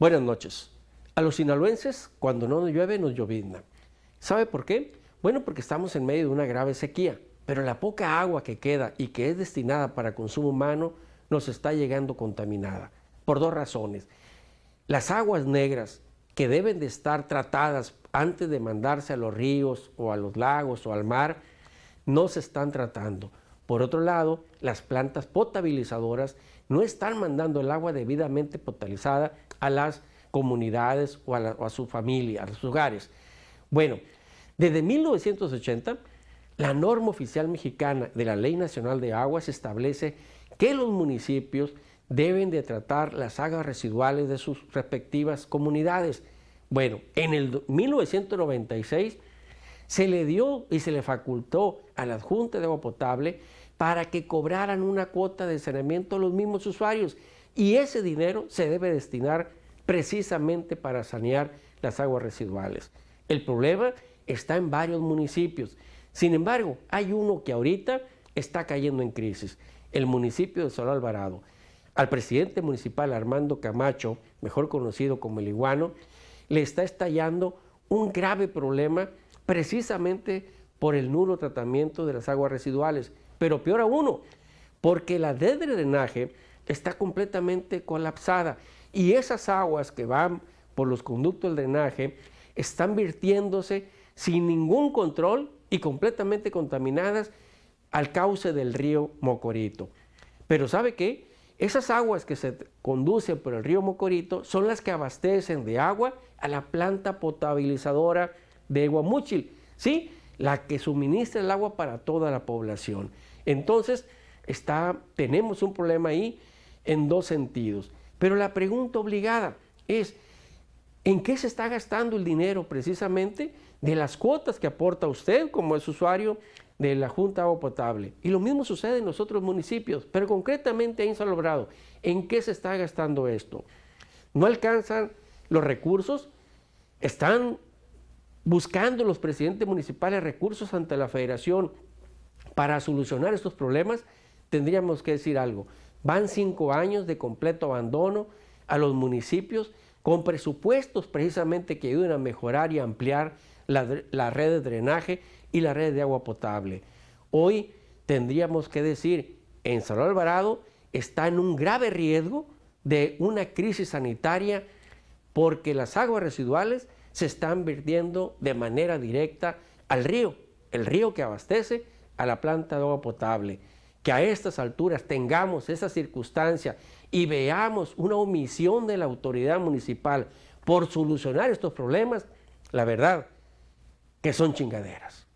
Buenas noches. A los sinaloenses, cuando no nos llueve, nos llovizna. ¿Sabe por qué? Bueno, porque estamos en medio de una grave sequía, pero la poca agua que queda y que es destinada para consumo humano nos está llegando contaminada, por dos razones. Las aguas negras que deben de estar tratadas antes de mandarse a los ríos o a los lagos o al mar, no se están tratando. Por otro lado, las plantas potabilizadoras no están mandando el agua debidamente potabilizada a las comunidades o a, su familia, a sus hogares. Bueno, desde 1980, la norma oficial mexicana de la Ley Nacional de Aguas establece que los municipios deben de tratar las aguas residuales de sus respectivas comunidades. Bueno, en el 1996 se le dio y se le facultó a la Junta de Agua Potable para que cobraran una cuota de saneamiento a los mismos usuarios. Y ese dinero se debe destinar precisamente para sanear las aguas residuales. El problema está en varios municipios. Sin embargo, hay uno que ahorita está cayendo en crisis, el municipio de Sol Alvarado. Al presidente municipal Armando Camacho, mejor conocido como el iguano, le está estallando un grave problema precisamente por el nulo tratamiento de las aguas residuales. Pero peor aún, porque la de drenaje está completamente colapsada y esas aguas que van por los conductos de drenaje están virtiéndose sin ningún control y completamente contaminadas al cauce del río Mocorito. Pero ¿sabe qué? Esas aguas que se conducen por el río Mocorito son las que abastecen de agua a la planta potabilizadora de Guamúchil, ¿sí? La que suministra el agua para toda la población. Entonces, está, tenemos un problema ahí en dos sentidos. Pero la pregunta obligada es, ¿en qué se está gastando el dinero precisamente de las cuotas que aporta usted como es usuario de la Junta Agua Potable? Y lo mismo sucede en los otros municipios, pero concretamente en Salobrado, ¿en qué se está gastando esto? No alcanzan los recursos, están buscando los presidentes municipales recursos ante la federación para solucionar estos problemas, tendríamos que decir algo. Van cinco años de completo abandono a los municipios con presupuestos precisamente que ayuden a mejorar y ampliar la, red de drenaje y la red de agua potable. Hoy tendríamos que decir, en Salvador Alvarado está en un grave riesgo de una crisis sanitaria porque las aguas residuales se están vertiendo de manera directa al río, el río que abastece a la planta de agua potable. Que a estas alturas tengamos esa circunstancia y veamos una omisión de la autoridad municipal por solucionar estos problemas, la verdad que son chingaderas.